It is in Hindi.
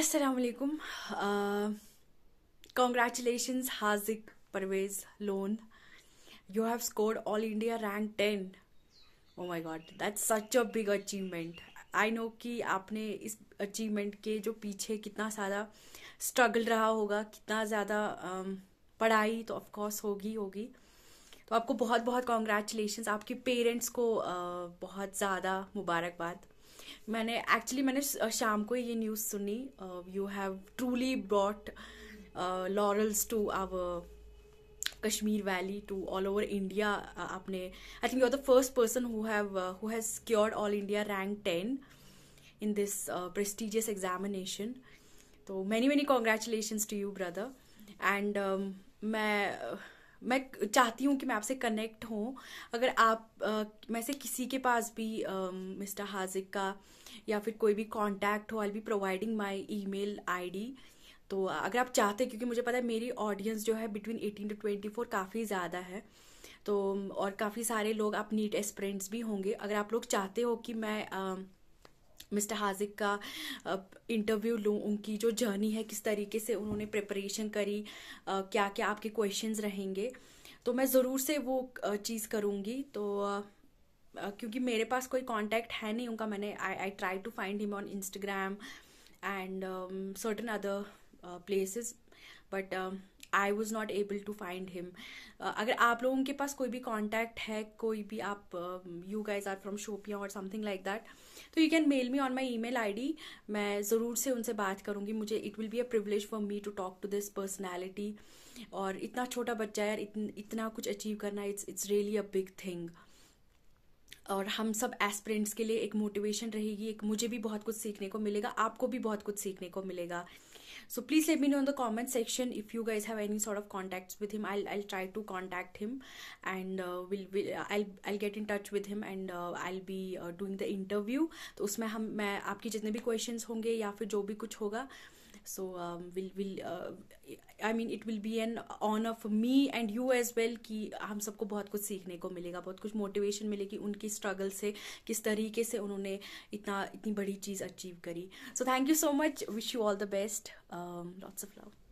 असलकुम congratulations Haziq Parvez Lone you have score all India rank ten oh my god that's such a big achievement I know कि आपने इस अचीवमेंट के जो पीछे कितना सारा स्ट्रगल रहा होगा कितना ज़्यादा um, पढ़ाई तो ऑफकोर्स होगी होगी तो आपको बहुत बहुत कॉन्ग्रेचुलेशन आपके पेरेंट्स को uh, बहुत ज़्यादा मुबारकबाद मैंने एक्चुअली मैंने शाम को ये न्यूज़ सुनी you have truly brought laurels to our Kashmir valley to all over India आपने I think you are the first person who have who has secured all India rank ten in this prestigious examination तो many many congratulation to you brother and मैं मैं चाहती हूँ कि मैं आपसे कनेक्ट हूँ अगर आप आ, से किसी के पास भी मिस्टर हाजिक का या फिर कोई भी कांटेक्ट हो I be providing my email ID तो अगर आप चाहते क्योंकि मुझे पता है मेरी ऑडियंस जो है between eighteen to twenty four काफ़ी ज़्यादा है तो और काफ़ी सारे लोग आप नीट एस्परेंट्स भी होंगे अगर आप लोग चाहते हो कि मैं मिस्टर हाजिक का इंटरव्यू लूँ उनकी जो जर्नी है किस तरीके से उन्होंने प्रिपरेशन करी क्या क्या आपके क्वेश्चंस रहेंगे तो मैं ज़रूर से वो चीज़ करूँगी तो क्योंकि मेरे पास कोई कांटेक्ट है नहीं उनका मैंने I I try to find him on Instagram and certain other places but I was not able to find him अगर आप लोगों के पास कोई भी कॉन्टैक्ट है कोई भी आप you guys are from Shopian और समथिंग लाइक दैट तो you can mail me on my email I D मैं ज़रूर से उनसे बात करूँगी मुझे it will be a privilege for me to talk to this personality और इतना छोटा बच्चा यार इतन, इतना कुछ अचीव करना it's it's really a big thing और हम सब एस्पिरेंट्स के लिए एक मोटिवेशन रहेगी एक मुझे भी बहुत कुछ सीखने को मिलेगा आपको भी बहुत कुछ सीखने को मिलेगा so please let me know in the comment section if you guys have any sort of contact with him I I try to contact him and I get in touch with him and I be doing the interview तो उसमें हम मैं आपकी जितने भी क्वेश्चन होंगे या फिर जो भी कुछ होगा so um, will I mean it will be an on of me and you as well कि हम सबको बहुत कुछ सीखने को मिलेगा बहुत कुछ मोटिवेशन मिलेगी उनकी स्ट्रगल से किस तरीके से उन्होंने इतना इतनी बड़ी चीज़ अचीव करी so thank you so much wish you all the best lots of love